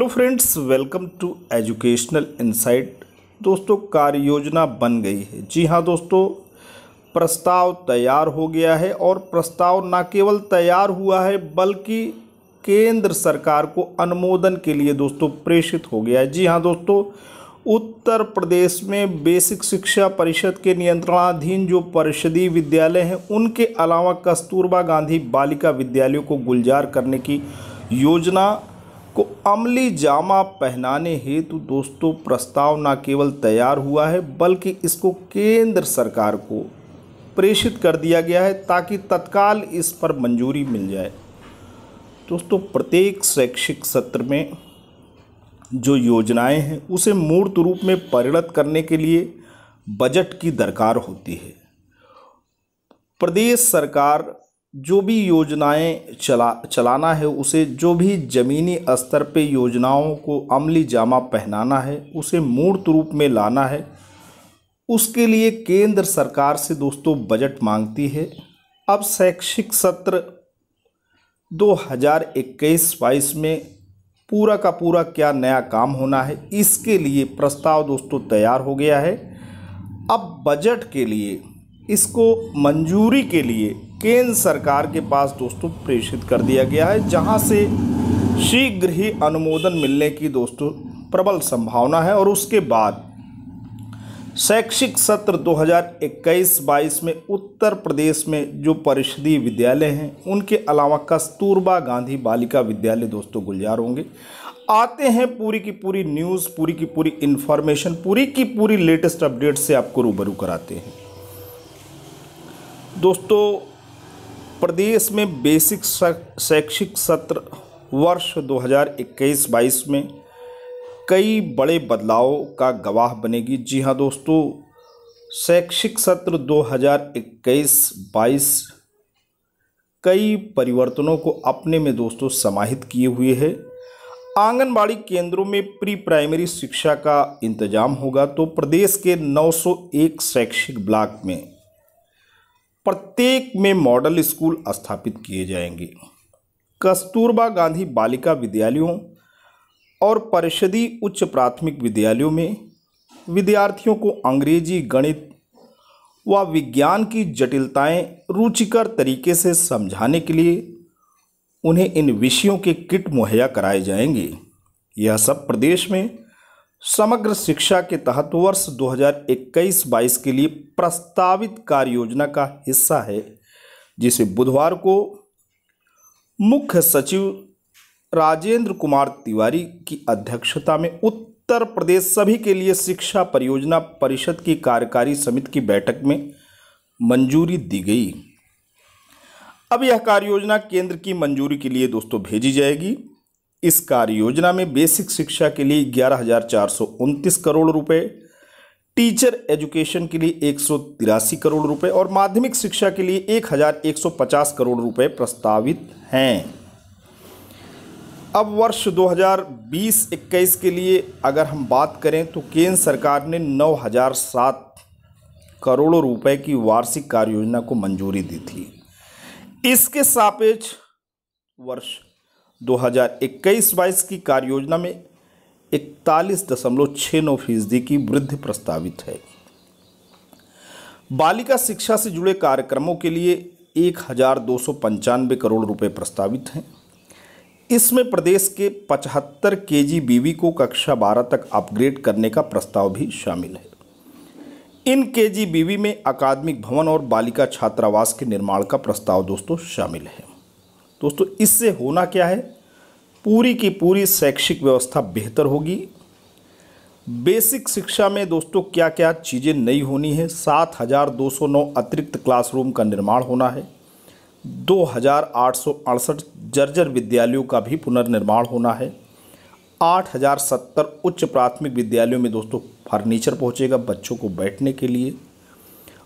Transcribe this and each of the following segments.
hello friends welcome to educational insight दोस्तों कार्य योजना बन गई है जी हाँ दोस्तों प्रस्ताव तैयार हो गया है और प्रस्ताव न केवल तैयार हुआ है बल्कि केंद्र सरकार को अनुमोदन के लिए दोस्तों प्रेषित हो गया है जी हाँ दोस्तों उत्तर प्रदेश में बेसिक शिक्षा परिषद के नियंत्रणाधीन जो परिषदीय विद्यालय हैं उनके अलावा कस्तूरबा गांधी बालिका विद्यालयों को गुलजार करने की योजना अमली जामा पहनाने हेतु दोस्तों प्रस्ताव न केवल तैयार हुआ है बल्कि इसको केंद्र सरकार को प्रेषित कर दिया गया है ताकि तत्काल इस पर मंजूरी मिल जाए दोस्तों प्रत्येक शैक्षिक सत्र में जो योजनाएं हैं उसे मूर्त रूप में परिणत करने के लिए बजट की दरकार होती है प्रदेश सरकार जो भी योजनाएं चला चलाना है उसे जो भी ज़मीनी स्तर पे योजनाओं को अमली जामा पहनाना है उसे मूर्त रूप में लाना है उसके लिए केंद्र सरकार से दोस्तों बजट मांगती है अब शैक्षिक सत्र 2021 हज़ार में पूरा का पूरा क्या नया काम होना है इसके लिए प्रस्ताव दोस्तों तैयार हो गया है अब बजट के लिए इसको मंजूरी के लिए केंद्र सरकार के पास दोस्तों प्रेषित कर दिया गया है जहां से शीघ्र ही अनुमोदन मिलने की दोस्तों प्रबल संभावना है और उसके बाद शैक्षिक सत्र 2021-22 में उत्तर प्रदेश में जो परिषदीय विद्यालय हैं उनके अलावा कस्तूरबा गांधी बालिका विद्यालय दोस्तों गुलजार होंगे आते हैं पूरी की पूरी न्यूज़ पूरी की पूरी इन्फॉर्मेशन पूरी की पूरी लेटेस्ट अपडेट से आपको रूबरू कराते हैं दोस्तों प्रदेश में बेसिक शैक्षिक सत्र वर्ष 2021-22 में कई बड़े बदलाव का गवाह बनेगी जी हाँ दोस्तों शैक्षिक सत्र 2021-22 कई परिवर्तनों को अपने में दोस्तों समाहित किए हुए है आंगनबाड़ी केंद्रों में प्री प्राइमरी शिक्षा का इंतजाम होगा तो प्रदेश के 901 शैक्षिक ब्लॉक में प्रत्येक में मॉडल स्कूल स्थापित किए जाएंगे कस्तूरबा गांधी बालिका विद्यालयों और परिषदी उच्च प्राथमिक विद्यालयों में विद्यार्थियों को अंग्रेजी गणित व विज्ञान की जटिलताएं रुचिकर तरीके से समझाने के लिए उन्हें इन विषयों के किट मुहैया कराए जाएंगे यह सब प्रदेश में समग्र शिक्षा के तहत वर्ष 2021-22 के लिए प्रस्तावित कार्य योजना का हिस्सा है जिसे बुधवार को मुख्य सचिव राजेंद्र कुमार तिवारी की अध्यक्षता में उत्तर प्रदेश सभी के लिए शिक्षा परियोजना परिषद की कार्यकारी समिति की बैठक में मंजूरी दी गई अब यह कार्य योजना केंद्र की मंजूरी के लिए दोस्तों भेजी जाएगी इस कार्य योजना में बेसिक शिक्षा के लिए ग्यारह करोड़ रुपए टीचर एजुकेशन के लिए एक करोड़ रुपए और माध्यमिक शिक्षा के लिए 1150 करोड़ रुपए प्रस्तावित हैं अब वर्ष 2020-21 के लिए अगर हम बात करें तो केंद्र सरकार ने 9007 करोड़ रुपए की वार्षिक कार्य योजना को मंजूरी दी थी इसके सापेक्ष वर्ष 2021-22 की कार्ययोजना में इकतालीस दशमलव छः नौ फीसदी की वृद्धि प्रस्तावित है बालिका शिक्षा से जुड़े कार्यक्रमों के लिए एक हज़ार दो सौ पंचानवे करोड़ रुपए प्रस्तावित हैं इसमें प्रदेश के पचहत्तर के जी बीवी को कक्षा बारह तक अपग्रेड करने का प्रस्ताव भी शामिल है इन के जी बीवी में अकादमिक भवन और बालिका छात्रावास के निर्माण का प्रस्ताव दोस्तों शामिल है दोस्तों इससे होना क्या है पूरी की पूरी शैक्षिक व्यवस्था बेहतर होगी बेसिक शिक्षा में दोस्तों क्या क्या चीज़ें नई होनी है सात हज़ार दो सौ नौ अतिरिक्त क्लासरूम का निर्माण होना है दो हज़ार आठ सौ अड़सठ जर्जर विद्यालयों का भी पुनर्निर्माण होना है आठ हज़ार सत्तर उच्च प्राथमिक विद्यालयों में दोस्तों फर्नीचर पहुँचेगा बच्चों को बैठने के लिए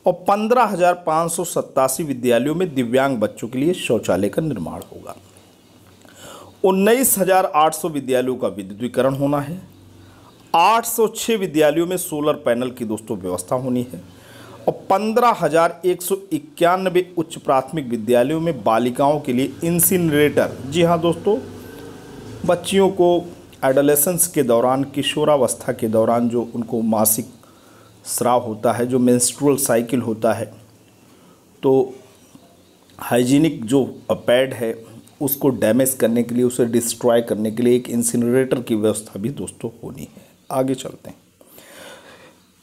और पंद्रह हज़ार पाँच सौ सत्तासी विद्यालयों में दिव्यांग बच्चों के लिए शौचालय का निर्माण होगा उन्नीस हज़ार आठ सौ विद्यालयों का विद्युतीकरण होना है 806 विद्यालयों में सोलर पैनल की दोस्तों व्यवस्था होनी है और पंद्रह हज़ार एक सौ इक्यानबे उच्च प्राथमिक विद्यालयों में बालिकाओं के लिए इंसिनरेटर जी हाँ दोस्तों बच्चियों को एडोलेसेंस के दौरान किशोरावस्था के दौरान जो उनको मासिक स्राव होता है जो मेंस्ट्रुअल साइकिल होता है तो हाइजीनिक जो पैड है उसको डैमेज करने के लिए उसे डिस्ट्रॉय करने के लिए एक इंसिनरेटर की व्यवस्था भी दोस्तों होनी है आगे चलते हैं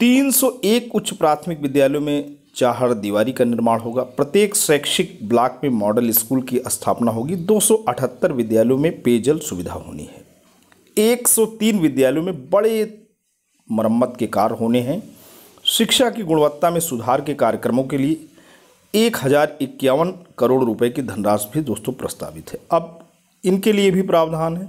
301 उच्च प्राथमिक विद्यालयों में चाहर दीवारी का निर्माण होगा प्रत्येक शैक्षिक ब्लॉक में मॉडल स्कूल की स्थापना होगी 278 विद्यालयों में पेयजल सुविधा होनी है 103 विद्यालयों में बड़े मरम्मत के कार्य होने हैं शिक्षा की गुणवत्ता में सुधार के कार्यक्रमों के लिए एक हज़ार इक्यावन करोड़ रुपए की धनराशि भी दोस्तों प्रस्तावित है अब इनके लिए भी प्रावधान है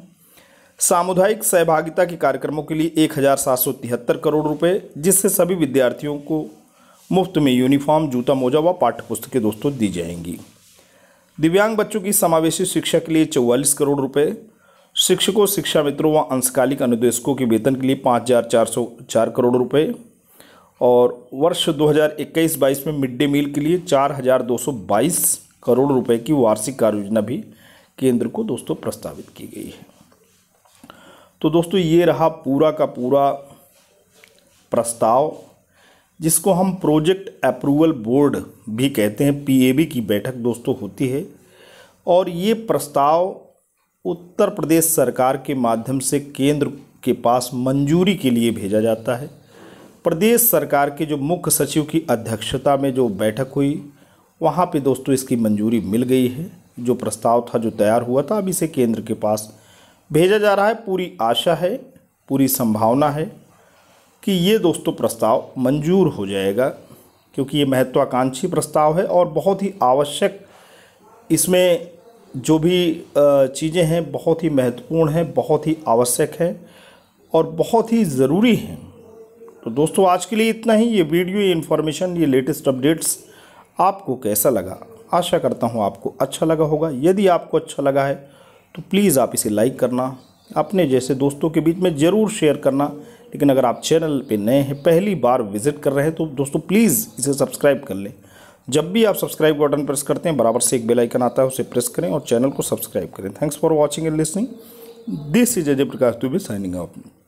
सामुदायिक सहभागिता के कार्यक्रमों के लिए एक हज़ार सात सौ तिहत्तर करोड़ रुपए जिससे सभी विद्यार्थियों को मुफ्त में यूनिफॉर्म जूता मोजा व पाठ्य पुस्तकें दोस्तों दी जाएंगी दिव्यांग बच्चों की समावेशी शिक्षा के लिए चौवालीस करोड़ रुपये शिक्षकों शिक्षा मित्रों व अंशकालिक अनुदेशकों के वेतन के लिए पाँच हज़ार चार सौ चार करोड़ रुपये और वर्ष 2021-22 में मिड डे मील के लिए 4,222 करोड़ रुपए की वार्षिक कार्य योजना भी केंद्र को दोस्तों प्रस्तावित की गई है तो दोस्तों ये रहा पूरा का पूरा प्रस्ताव जिसको हम प्रोजेक्ट अप्रूवल बोर्ड भी कहते हैं पीएबी की बैठक दोस्तों होती है और ये प्रस्ताव उत्तर प्रदेश सरकार के माध्यम से केंद्र के पास मंजूरी के लिए भेजा जाता है प्रदेश सरकार के जो मुख्य सचिव की अध्यक्षता में जो बैठक हुई वहाँ पे दोस्तों इसकी मंजूरी मिल गई है जो प्रस्ताव था जो तैयार हुआ था अब इसे केंद्र के पास भेजा जा रहा है पूरी आशा है पूरी संभावना है कि ये दोस्तों प्रस्ताव मंजूर हो जाएगा क्योंकि ये महत्वाकांक्षी प्रस्ताव है और बहुत ही आवश्यक इसमें जो भी चीज़ें हैं बहुत ही महत्वपूर्ण हैं बहुत ही आवश्यक हैं और बहुत ही ज़रूरी हैं तो दोस्तों आज के लिए इतना ही ये वीडियो ये इन्फॉर्मेशन ये लेटेस्ट अपडेट्स आपको कैसा लगा आशा करता हूँ आपको अच्छा लगा होगा यदि आपको अच्छा लगा है तो प्लीज़ आप इसे लाइक करना अपने जैसे दोस्तों के बीच में ज़रूर शेयर करना लेकिन अगर आप चैनल पे नए हैं पहली बार विजिट कर रहे हैं तो दोस्तों प्लीज़ इसे सब्सक्राइब कर लें जब भी आप सब्सक्राइब बटन प्रेस करते हैं बराबर से एक बेल आइकन आता है उसे प्रेस करें और चैनल को सब्सक्राइब करें thanks for watching and listening this is Ajay Prakash Dubey signing of